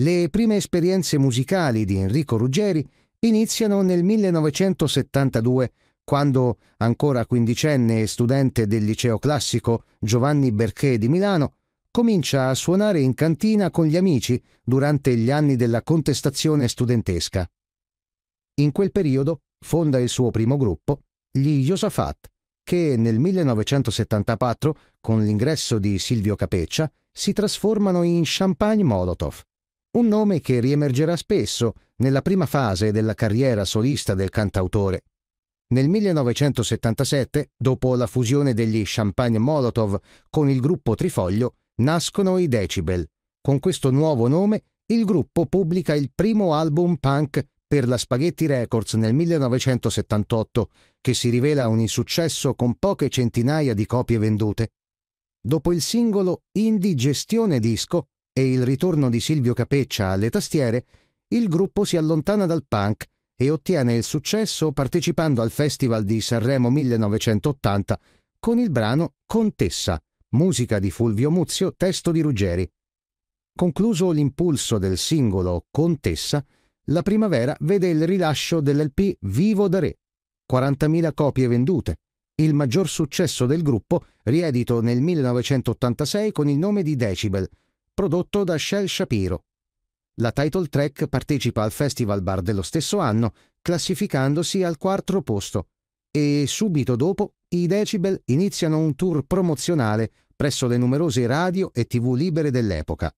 Le prime esperienze musicali di Enrico Ruggeri iniziano nel 1972, quando, ancora quindicenne e studente del liceo classico Giovanni Berché di Milano, comincia a suonare in cantina con gli amici durante gli anni della contestazione studentesca. In quel periodo fonda il suo primo gruppo, gli Josafat, che nel 1974, con l'ingresso di Silvio Capeccia, si trasformano in Champagne Molotov un nome che riemergerà spesso nella prima fase della carriera solista del cantautore. Nel 1977, dopo la fusione degli Champagne Molotov con il gruppo Trifoglio, nascono i Decibel. Con questo nuovo nome, il gruppo pubblica il primo album punk per la Spaghetti Records nel 1978, che si rivela un insuccesso con poche centinaia di copie vendute. Dopo il singolo Indigestione Disco, e il ritorno di Silvio Capeccia alle tastiere, il gruppo si allontana dal punk e ottiene il successo partecipando al Festival di Sanremo 1980 con il brano Contessa, musica di Fulvio Muzio, testo di Ruggeri. Concluso l'impulso del singolo Contessa, la primavera vede il rilascio dell'LP Vivo da Re, 40.000 copie vendute, il maggior successo del gruppo, riedito nel 1986 con il nome di Decibel, prodotto da Shell Shapiro. La title track partecipa al Festival Bar dello stesso anno, classificandosi al quarto posto, e subito dopo i Decibel iniziano un tour promozionale presso le numerose radio e tv libere dell'epoca.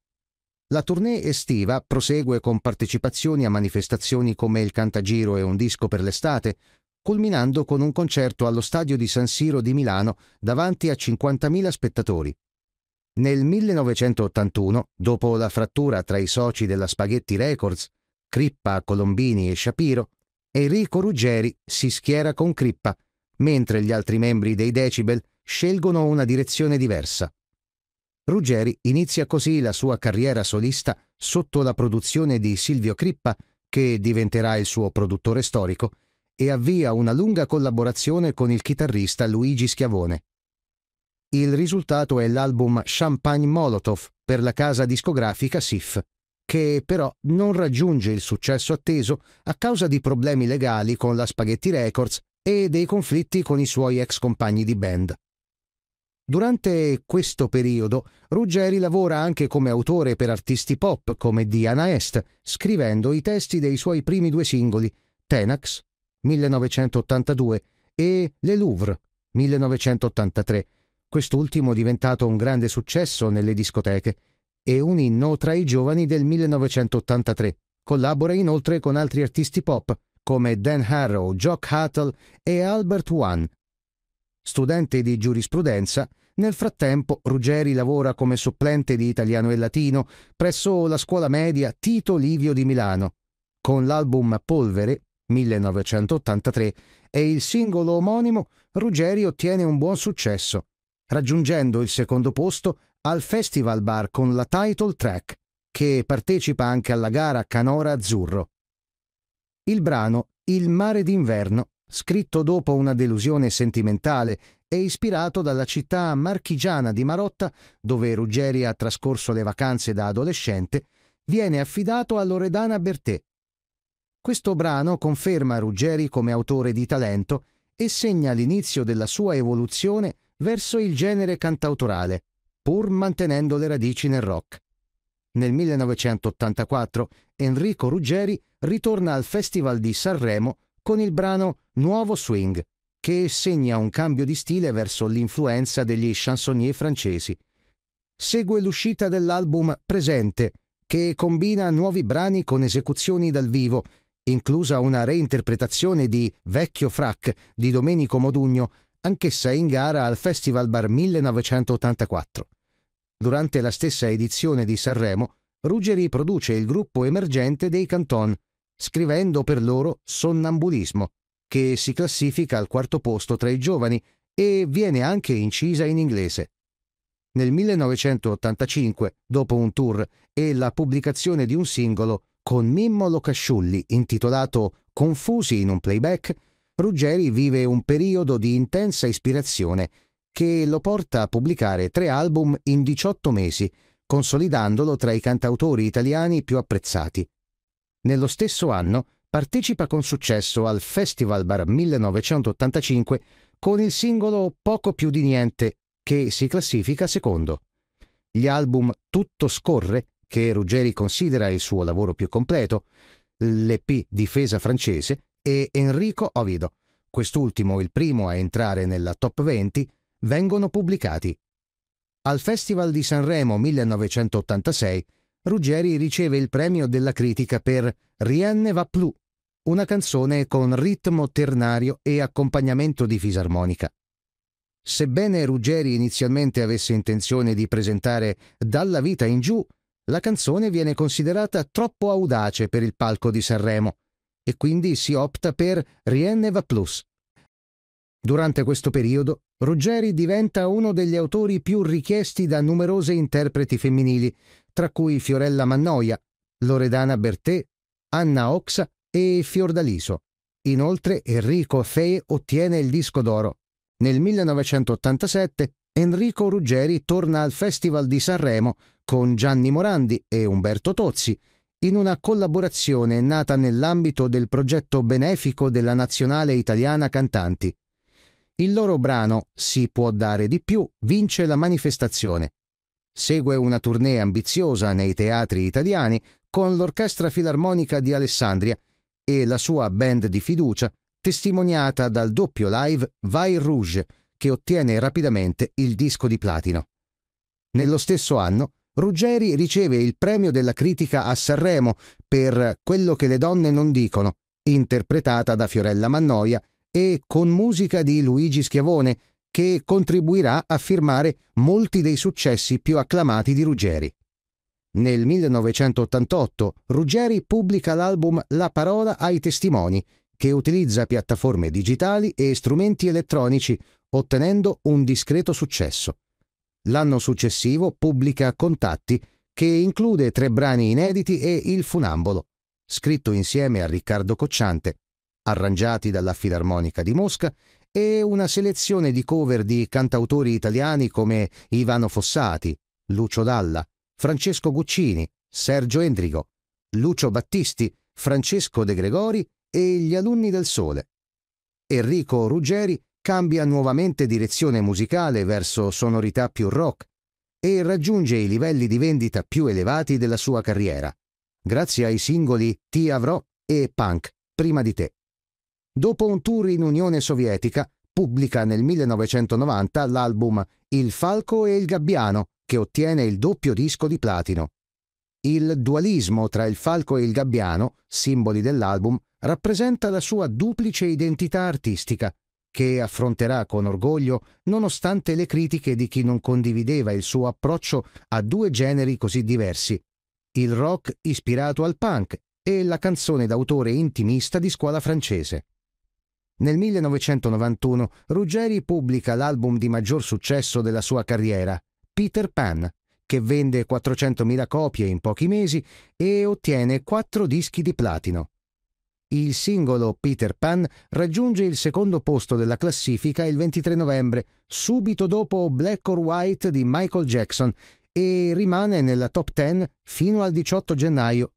La tournée estiva prosegue con partecipazioni a manifestazioni come il Cantagiro e un disco per l'estate, culminando con un concerto allo stadio di San Siro di Milano davanti a 50.000 spettatori. Nel 1981, dopo la frattura tra i soci della Spaghetti Records, Crippa, Colombini e Shapiro, Enrico Ruggeri si schiera con Crippa, mentre gli altri membri dei Decibel scelgono una direzione diversa. Ruggeri inizia così la sua carriera solista sotto la produzione di Silvio Crippa, che diventerà il suo produttore storico, e avvia una lunga collaborazione con il chitarrista Luigi Schiavone. Il risultato è l'album Champagne Molotov per la casa discografica SIF, che però non raggiunge il successo atteso a causa di problemi legali con la Spaghetti Records e dei conflitti con i suoi ex compagni di band. Durante questo periodo, Ruggeri lavora anche come autore per artisti pop come Diana Est, scrivendo i testi dei suoi primi due singoli, Tenax 1982 e Le Louvre 1983, quest'ultimo diventato un grande successo nelle discoteche, e un inno tra i giovani del 1983. Collabora inoltre con altri artisti pop come Dan Harrow, Jock Hattel e Albert One. Studente di giurisprudenza, nel frattempo Ruggeri lavora come supplente di italiano e latino presso la scuola media Tito Livio di Milano. Con l'album Polvere 1983 e il singolo omonimo, Ruggeri ottiene un buon successo raggiungendo il secondo posto al Festival Bar con la title track, che partecipa anche alla gara Canora Azzurro. Il brano Il mare d'inverno, scritto dopo una delusione sentimentale e ispirato dalla città marchigiana di Marotta, dove Ruggeri ha trascorso le vacanze da adolescente, viene affidato a Loredana Bertè. Questo brano conferma Ruggeri come autore di talento e segna l'inizio della sua evoluzione verso il genere cantautorale, pur mantenendo le radici nel rock. Nel 1984 Enrico Ruggeri ritorna al Festival di Sanremo con il brano Nuovo Swing, che segna un cambio di stile verso l'influenza degli chansonnier francesi. Segue l'uscita dell'album Presente, che combina nuovi brani con esecuzioni dal vivo, inclusa una reinterpretazione di Vecchio Frac di Domenico Modugno anch'essa in gara al Festival Bar 1984. Durante la stessa edizione di Sanremo, Ruggeri produce il gruppo emergente dei Canton, scrivendo per loro Sonnambulismo, che si classifica al quarto posto tra i giovani e viene anche incisa in inglese. Nel 1985, dopo un tour e la pubblicazione di un singolo con Mimmo Locasciulli intitolato Confusi in un playback, Ruggeri vive un periodo di intensa ispirazione che lo porta a pubblicare tre album in 18 mesi, consolidandolo tra i cantautori italiani più apprezzati. Nello stesso anno partecipa con successo al Festival Bar 1985 con il singolo Poco più di niente, che si classifica secondo. Gli album Tutto scorre, che Ruggeri considera il suo lavoro più completo, l'EP Difesa francese, e Enrico Ovido. Quest'ultimo il primo a entrare nella top 20, vengono pubblicati. Al Festival di Sanremo 1986 Ruggeri riceve il premio della critica per Rienne va plu, una canzone con ritmo ternario e accompagnamento di fisarmonica. Sebbene Ruggeri inizialmente avesse intenzione di presentare Dalla vita in giù, la canzone viene considerata troppo audace per il palco di Sanremo e quindi si opta per Rienneva Plus. Durante questo periodo, Ruggeri diventa uno degli autori più richiesti da numerose interpreti femminili, tra cui Fiorella Mannoia, Loredana Bertè, Anna Oxa e Fiordaliso. Inoltre Enrico Fee ottiene il disco d'oro. Nel 1987 Enrico Ruggeri torna al Festival di Sanremo con Gianni Morandi e Umberto Tozzi in una collaborazione nata nell'ambito del progetto benefico della Nazionale Italiana Cantanti. Il loro brano Si può dare di più vince la manifestazione. Segue una tournée ambiziosa nei teatri italiani con l'Orchestra Filarmonica di Alessandria e la sua band di fiducia, testimoniata dal doppio live Vai Rouge, che ottiene rapidamente il disco di platino. Nello stesso anno Ruggeri riceve il premio della critica a Sanremo per Quello che le donne non dicono, interpretata da Fiorella Mannoia e con musica di Luigi Schiavone, che contribuirà a firmare molti dei successi più acclamati di Ruggeri. Nel 1988 Ruggeri pubblica l'album La parola ai testimoni, che utilizza piattaforme digitali e strumenti elettronici, ottenendo un discreto successo. L'anno successivo pubblica Contatti, che include tre brani inediti e Il Funambolo, scritto insieme a Riccardo Cocciante, arrangiati dalla Filarmonica di Mosca e una selezione di cover di cantautori italiani come Ivano Fossati, Lucio Dalla, Francesco Guccini, Sergio Endrigo, Lucio Battisti, Francesco De Gregori e gli alunni del Sole. Enrico Ruggeri cambia nuovamente direzione musicale verso sonorità più rock e raggiunge i livelli di vendita più elevati della sua carriera, grazie ai singoli Ti avrò e Punk, prima di te. Dopo un tour in Unione Sovietica, pubblica nel 1990 l'album Il Falco e il Gabbiano, che ottiene il doppio disco di platino. Il dualismo tra il falco e il gabbiano, simboli dell'album, rappresenta la sua duplice identità artistica, che affronterà con orgoglio nonostante le critiche di chi non condivideva il suo approccio a due generi così diversi, il rock ispirato al punk e la canzone d'autore intimista di scuola francese. Nel 1991 Ruggeri pubblica l'album di maggior successo della sua carriera, Peter Pan, che vende 400.000 copie in pochi mesi e ottiene quattro dischi di platino. Il singolo Peter Pan raggiunge il secondo posto della classifica il 23 novembre, subito dopo Black or White di Michael Jackson, e rimane nella top 10 fino al 18 gennaio.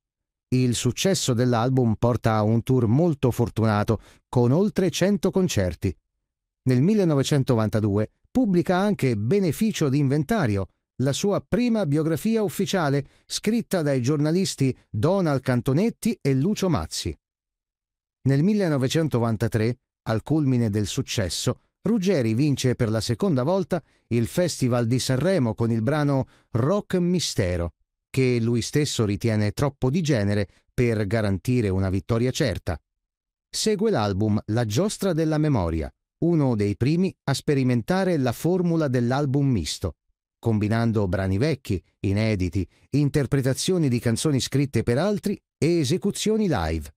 Il successo dell'album porta a un tour molto fortunato, con oltre 100 concerti. Nel 1992 pubblica anche Beneficio d'inventario, la sua prima biografia ufficiale, scritta dai giornalisti Donald Cantonetti e Lucio Mazzi. Nel 1993, al culmine del successo, Ruggeri vince per la seconda volta il Festival di Sanremo con il brano Rock Mistero, che lui stesso ritiene troppo di genere per garantire una vittoria certa. Segue l'album La giostra della memoria, uno dei primi a sperimentare la formula dell'album misto, combinando brani vecchi, inediti, interpretazioni di canzoni scritte per altri e esecuzioni live.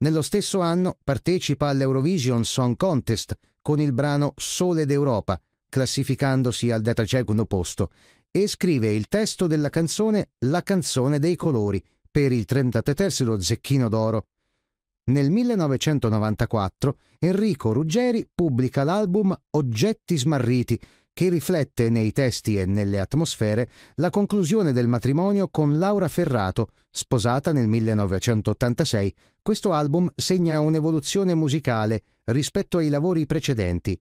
Nello stesso anno partecipa all'Eurovision Song Contest con il brano Sole d'Europa, classificandosi al datacegono posto, e scrive il testo della canzone La canzone dei colori per il 33 Zecchino d'Oro. Nel 1994 Enrico Ruggeri pubblica l'album Oggetti smarriti, che riflette nei testi e nelle atmosfere la conclusione del matrimonio con Laura Ferrato, sposata nel 1986. Questo album segna un'evoluzione musicale rispetto ai lavori precedenti.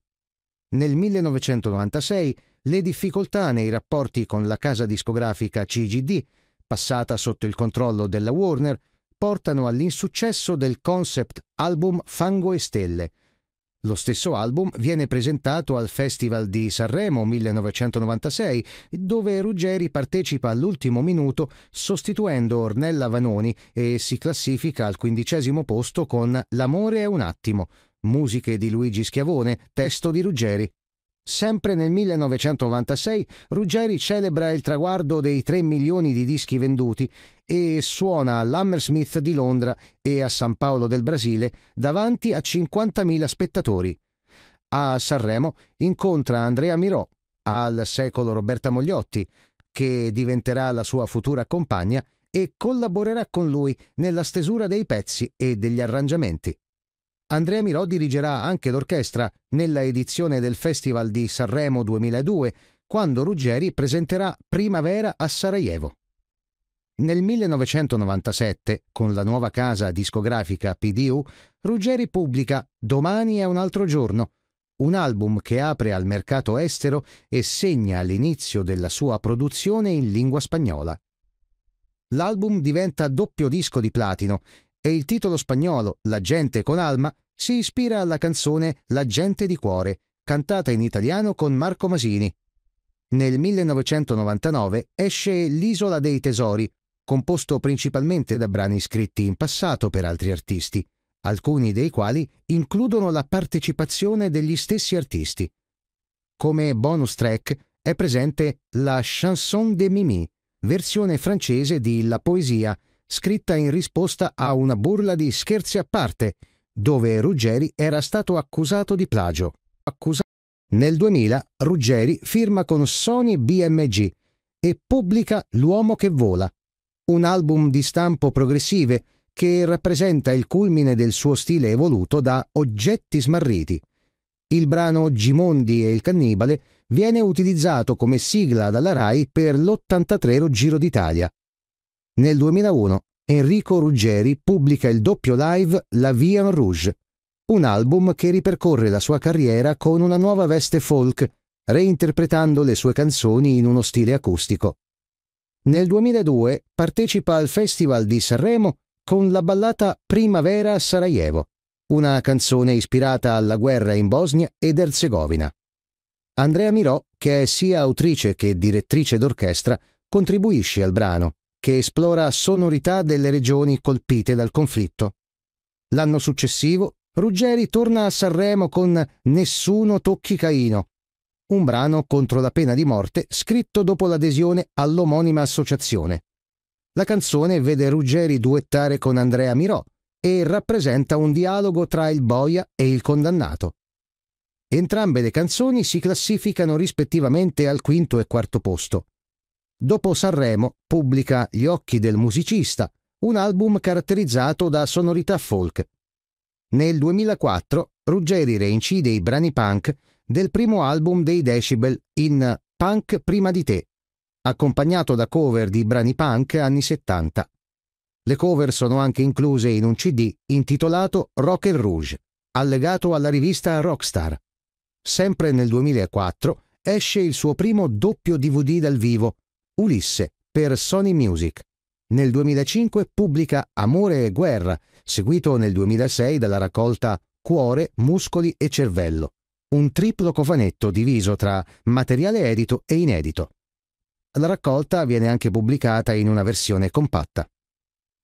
Nel 1996 le difficoltà nei rapporti con la casa discografica CGD, passata sotto il controllo della Warner, portano all'insuccesso del concept album Fango e Stelle, lo stesso album viene presentato al Festival di Sanremo 1996, dove Ruggeri partecipa all'ultimo minuto sostituendo Ornella Vanoni e si classifica al quindicesimo posto con L'amore è un attimo, musiche di Luigi Schiavone, testo di Ruggeri. Sempre nel 1996 Ruggeri celebra il traguardo dei 3 milioni di dischi venduti e suona all'Hammersmith di Londra e a San Paolo del Brasile davanti a 50.000 spettatori. A Sanremo incontra Andrea Mirò, al secolo Roberta Mogliotti, che diventerà la sua futura compagna e collaborerà con lui nella stesura dei pezzi e degli arrangiamenti. Andrea Mirò dirigerà anche l'orchestra nella edizione del Festival di Sanremo 2002, quando Ruggeri presenterà Primavera a Sarajevo. Nel 1997, con la nuova casa discografica PDU, Ruggeri pubblica Domani è un altro giorno, un album che apre al mercato estero e segna l'inizio della sua produzione in lingua spagnola. L'album diventa doppio disco di platino e il titolo spagnolo La gente con alma si ispira alla canzone La gente di cuore, cantata in italiano con Marco Masini. Nel 1999 esce L'isola dei tesori, composto principalmente da brani scritti in passato per altri artisti, alcuni dei quali includono la partecipazione degli stessi artisti. Come bonus track è presente la Chanson de Mimi, versione francese di La poesia scritta in risposta a una burla di Scherzi a parte, dove Ruggeri era stato accusato di plagio. Accusato. Nel 2000 Ruggeri firma con Sony BMG e pubblica L'uomo che vola, un album di stampo progressive che rappresenta il culmine del suo stile evoluto da oggetti smarriti. Il brano Gimondi e il cannibale viene utilizzato come sigla dalla RAI per l'83 Giro d'Italia, nel 2001 Enrico Ruggeri pubblica il doppio live La Vie en Rouge, un album che ripercorre la sua carriera con una nuova veste folk, reinterpretando le sue canzoni in uno stile acustico. Nel 2002 partecipa al Festival di Sanremo con la ballata Primavera a Sarajevo, una canzone ispirata alla guerra in Bosnia ed Erzegovina. Andrea Mirò, che è sia autrice che direttrice d'orchestra, contribuisce al brano che esplora sonorità delle regioni colpite dal conflitto. L'anno successivo, Ruggeri torna a Sanremo con Nessuno tocchi Caino, un brano contro la pena di morte scritto dopo l'adesione all'omonima associazione. La canzone vede Ruggeri duettare con Andrea Mirò e rappresenta un dialogo tra il boia e il condannato. Entrambe le canzoni si classificano rispettivamente al quinto e quarto posto. Dopo Sanremo pubblica Gli occhi del musicista, un album caratterizzato da sonorità folk. Nel 2004 Ruggeri reincide i brani punk del primo album dei Decibel in Punk prima di te, accompagnato da cover di brani punk anni 70. Le cover sono anche incluse in un CD intitolato Rock and Rouge, allegato alla rivista Rockstar. Sempre nel 2004 esce il suo primo doppio DVD dal vivo, Ulisse per Sony Music. Nel 2005 pubblica Amore e guerra, seguito nel 2006 dalla raccolta Cuore, muscoli e cervello. Un triplo cofanetto diviso tra materiale edito e inedito. La raccolta viene anche pubblicata in una versione compatta.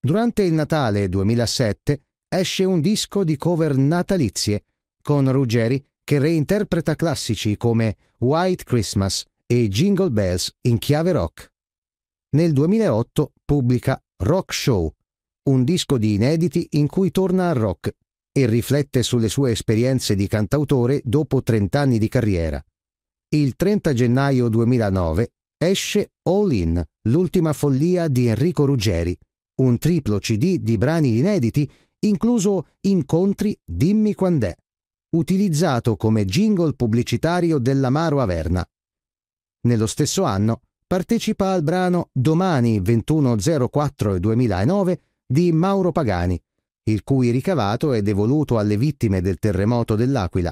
Durante il Natale 2007 esce un disco di cover natalizie con Ruggeri che reinterpreta classici come White Christmas, e Jingle Bells in chiave rock. Nel 2008 pubblica Rock Show, un disco di inediti in cui torna al rock e riflette sulle sue esperienze di cantautore dopo 30 anni di carriera. Il 30 gennaio 2009 esce All In, l'ultima follia di Enrico Ruggeri, un triplo CD di brani inediti, incluso Incontri Dimmi Quand'è, utilizzato come jingle pubblicitario dell'Amaro Averna, nello stesso anno partecipa al brano Domani 2104-2009 di Mauro Pagani, il cui ricavato è devoluto alle vittime del terremoto dell'Aquila.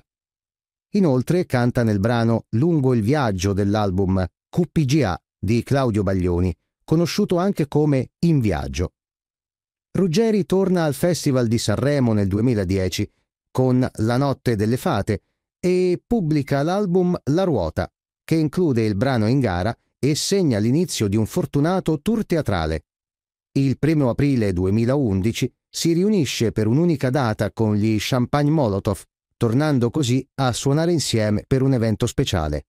Inoltre canta nel brano Lungo il viaggio dell'album QPGA di Claudio Baglioni, conosciuto anche come In viaggio. Ruggeri torna al Festival di Sanremo nel 2010 con La notte delle fate e pubblica l'album La ruota, che include il brano in gara e segna l'inizio di un fortunato tour teatrale. Il 1 aprile 2011 si riunisce per un'unica data con gli Champagne Molotov, tornando così a suonare insieme per un evento speciale.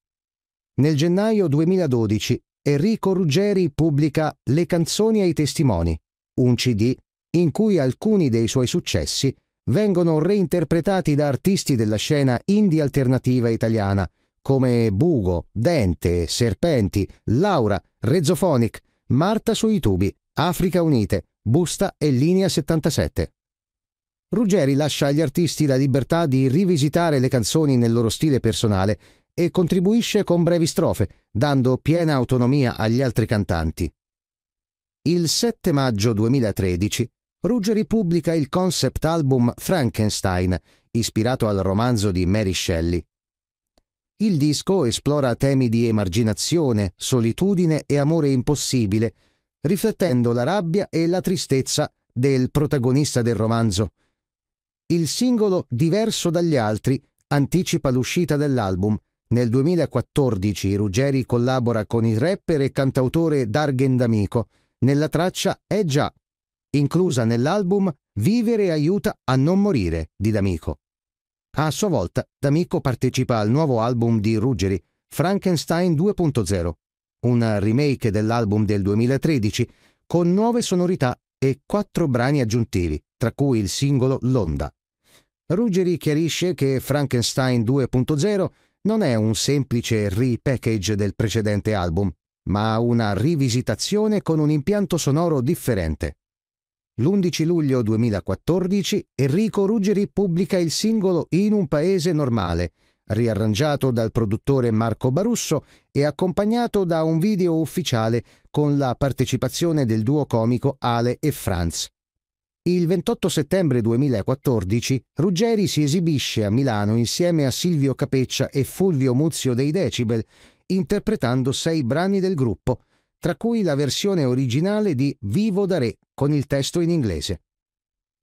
Nel gennaio 2012 Enrico Ruggeri pubblica Le canzoni ai testimoni, un CD in cui alcuni dei suoi successi vengono reinterpretati da artisti della scena indie alternativa italiana come Bugo, Dente, Serpenti, Laura, Rezzofonic, Marta sui tubi, Africa Unite, Busta e Linea 77. Ruggeri lascia agli artisti la libertà di rivisitare le canzoni nel loro stile personale e contribuisce con brevi strofe, dando piena autonomia agli altri cantanti. Il 7 maggio 2013 Ruggeri pubblica il concept album Frankenstein, ispirato al romanzo di Mary Shelley. Il disco esplora temi di emarginazione, solitudine e amore impossibile, riflettendo la rabbia e la tristezza del protagonista del romanzo. Il singolo Diverso dagli altri anticipa l'uscita dell'album. Nel 2014 Ruggeri collabora con il rapper e cantautore Dargen D'Amico nella traccia È già, inclusa nell'album Vivere aiuta a non morire di D'Amico. A sua volta, D'Amico partecipa al nuovo album di Ruggeri, Frankenstein 2.0, un remake dell'album del 2013 con nuove sonorità e quattro brani aggiuntivi, tra cui il singolo L'Onda. Ruggeri chiarisce che Frankenstein 2.0 non è un semplice repackage del precedente album, ma una rivisitazione con un impianto sonoro differente. L'11 luglio 2014 Enrico Ruggeri pubblica il singolo In un paese normale, riarrangiato dal produttore Marco Barusso e accompagnato da un video ufficiale con la partecipazione del duo comico Ale e Franz. Il 28 settembre 2014 Ruggeri si esibisce a Milano insieme a Silvio Capeccia e Fulvio Muzio dei Decibel, interpretando sei brani del gruppo, tra cui la versione originale di Vivo da Re con il testo in inglese.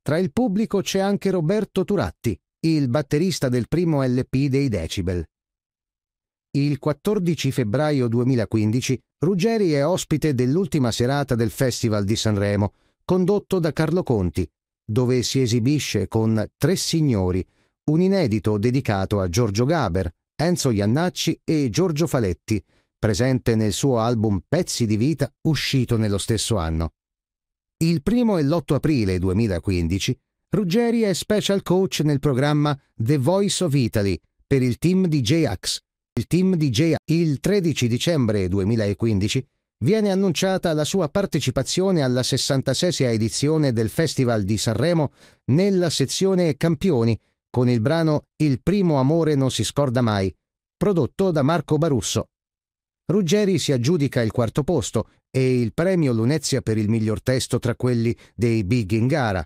Tra il pubblico c'è anche Roberto Turatti, il batterista del primo LP dei Decibel. Il 14 febbraio 2015 Ruggeri è ospite dell'ultima serata del Festival di Sanremo, condotto da Carlo Conti, dove si esibisce con Tre Signori, un inedito dedicato a Giorgio Gaber, Enzo Iannacci e Giorgio Faletti, presente nel suo album Pezzi di vita uscito nello stesso anno. Il primo e l'8 aprile 2015 Ruggeri è special coach nel programma The Voice of Italy per il team di J-Ax. Il team di J-Ax il 13 dicembre 2015 viene annunciata la sua partecipazione alla 66 edizione del Festival di Sanremo nella sezione Campioni con il brano Il primo amore non si scorda mai, prodotto da Marco Barusso. Ruggeri si aggiudica il quarto posto e il premio Lunezia per il miglior testo tra quelli dei Big in gara.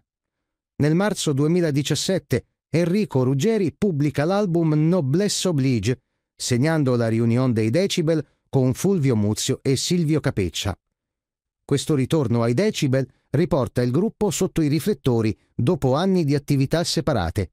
Nel marzo 2017 Enrico Ruggeri pubblica l'album Noblesse Oblige, segnando la riunione dei Decibel con Fulvio Muzio e Silvio Capeccia. Questo ritorno ai Decibel riporta il gruppo sotto i riflettori dopo anni di attività separate.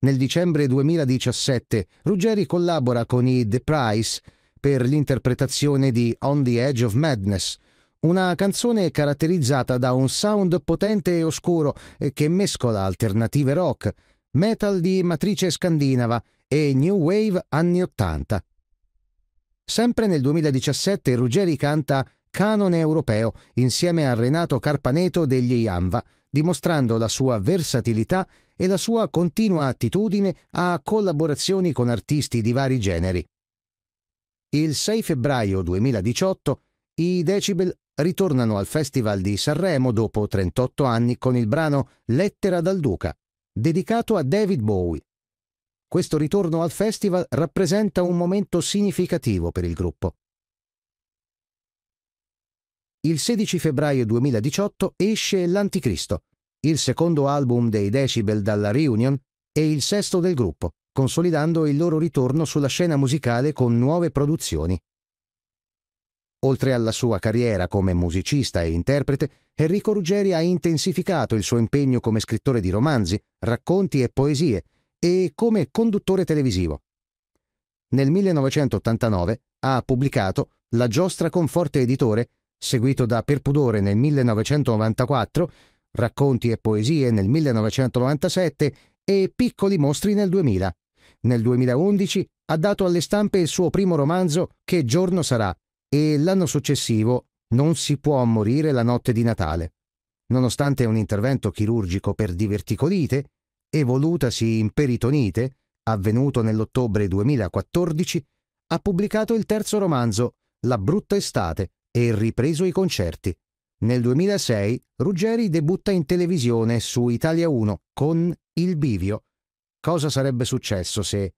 Nel dicembre 2017 Ruggeri collabora con i The Price per l'interpretazione di On the Edge of Madness, una canzone caratterizzata da un sound potente e oscuro eh, che mescola alternative rock, metal di matrice scandinava e new wave anni Ottanta. Sempre nel 2017 Ruggeri canta Canone europeo insieme a Renato Carpaneto degli Iamva, dimostrando la sua versatilità e la sua continua attitudine a collaborazioni con artisti di vari generi. Il 6 febbraio 2018 i Decibel ritornano al Festival di Sanremo dopo 38 anni con il brano Lettera dal Duca, dedicato a David Bowie. Questo ritorno al festival rappresenta un momento significativo per il gruppo. Il 16 febbraio 2018 esce L'Anticristo, il secondo album dei Decibel dalla reunion e il sesto del gruppo consolidando il loro ritorno sulla scena musicale con nuove produzioni. Oltre alla sua carriera come musicista e interprete, Enrico Ruggeri ha intensificato il suo impegno come scrittore di romanzi, racconti e poesie e come conduttore televisivo. Nel 1989 ha pubblicato La giostra con forte editore, seguito da Per pudore nel 1994, Racconti e poesie nel 1997 e Piccoli mostri nel 2000 nel 2011 ha dato alle stampe il suo primo romanzo Che giorno sarà e l'anno successivo Non si può morire la notte di Natale. Nonostante un intervento chirurgico per diverticolite, evolutasi in peritonite, avvenuto nell'ottobre 2014, ha pubblicato il terzo romanzo La brutta estate e ripreso i concerti. Nel 2006 Ruggeri debutta in televisione su Italia 1 con Il Bivio, Cosa sarebbe successo se...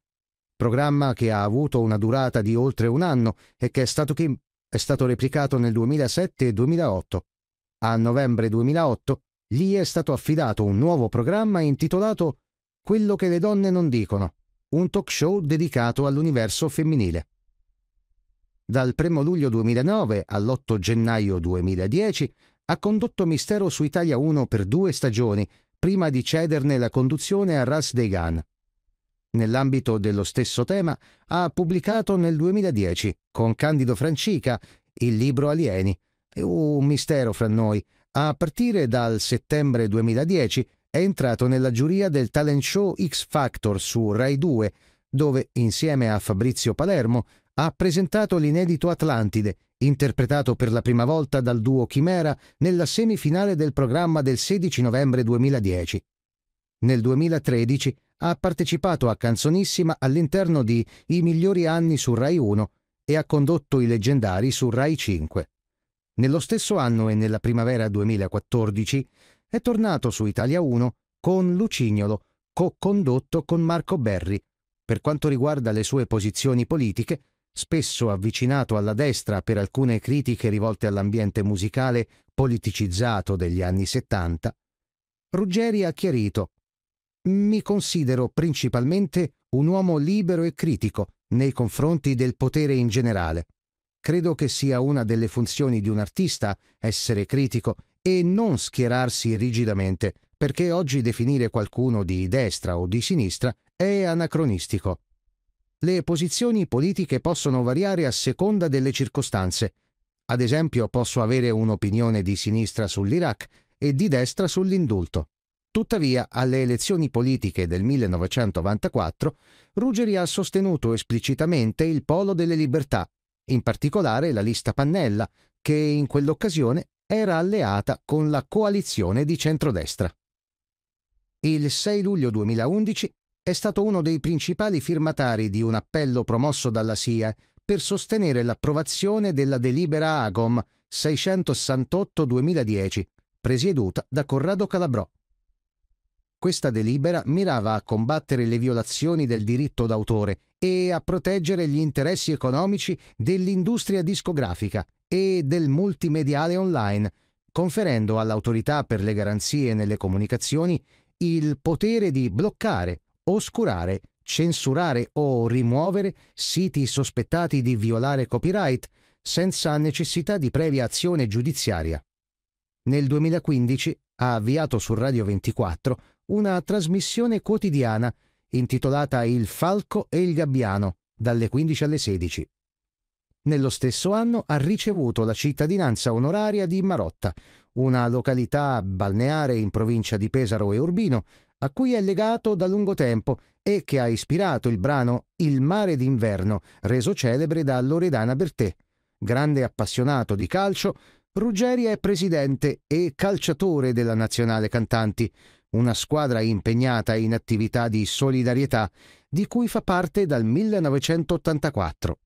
Programma che ha avuto una durata di oltre un anno e che è stato, chi... è stato replicato nel 2007 e 2008. A novembre 2008 gli è stato affidato un nuovo programma intitolato Quello che le donne non dicono, un talk show dedicato all'universo femminile. Dal 1 luglio 2009 all'8 gennaio 2010 ha condotto Mistero su Italia 1 per due stagioni prima di cederne la conduzione a Ras Degan. Nell'ambito dello stesso tema ha pubblicato nel 2010, con Candido Francica, il libro Alieni, un mistero fra noi, a partire dal settembre 2010 è entrato nella giuria del talent show X Factor su Rai 2, dove insieme a Fabrizio Palermo ha presentato l'inedito Atlantide, interpretato per la prima volta dal duo Chimera nella semifinale del programma del 16 novembre 2010. Nel 2013 ha partecipato a Canzonissima all'interno di I migliori anni su Rai 1 e ha condotto I leggendari su Rai 5. Nello stesso anno e nella primavera 2014 è tornato su Italia 1 con Lucignolo, co-condotto con Marco Berri. Per quanto riguarda le sue posizioni politiche, spesso avvicinato alla destra per alcune critiche rivolte all'ambiente musicale politicizzato degli anni 70, Ruggeri ha chiarito mi considero principalmente un uomo libero e critico nei confronti del potere in generale. Credo che sia una delle funzioni di un artista essere critico e non schierarsi rigidamente, perché oggi definire qualcuno di destra o di sinistra è anacronistico le posizioni politiche possono variare a seconda delle circostanze. Ad esempio, posso avere un'opinione di sinistra sull'Iraq e di destra sull'indulto. Tuttavia, alle elezioni politiche del 1994, Ruggeri ha sostenuto esplicitamente il polo delle libertà, in particolare la lista Pannella, che in quell'occasione era alleata con la coalizione di centrodestra. Il 6 luglio 2011 è stato uno dei principali firmatari di un appello promosso dalla SIA per sostenere l'approvazione della delibera AGOM 668-2010, presieduta da Corrado Calabrò. Questa delibera mirava a combattere le violazioni del diritto d'autore e a proteggere gli interessi economici dell'industria discografica e del multimediale online, conferendo all'autorità per le garanzie nelle comunicazioni il potere di bloccare oscurare, censurare o rimuovere siti sospettati di violare copyright senza necessità di previa azione giudiziaria. Nel 2015 ha avviato su Radio 24 una trasmissione quotidiana intitolata Il Falco e il Gabbiano, dalle 15 alle 16. Nello stesso anno ha ricevuto la cittadinanza onoraria di Marotta, una località balneare in provincia di Pesaro e Urbino, a cui è legato da lungo tempo e che ha ispirato il brano Il mare d'inverno, reso celebre da Loredana Bertè. Grande appassionato di calcio, Ruggeri è presidente e calciatore della Nazionale Cantanti, una squadra impegnata in attività di solidarietà di cui fa parte dal 1984.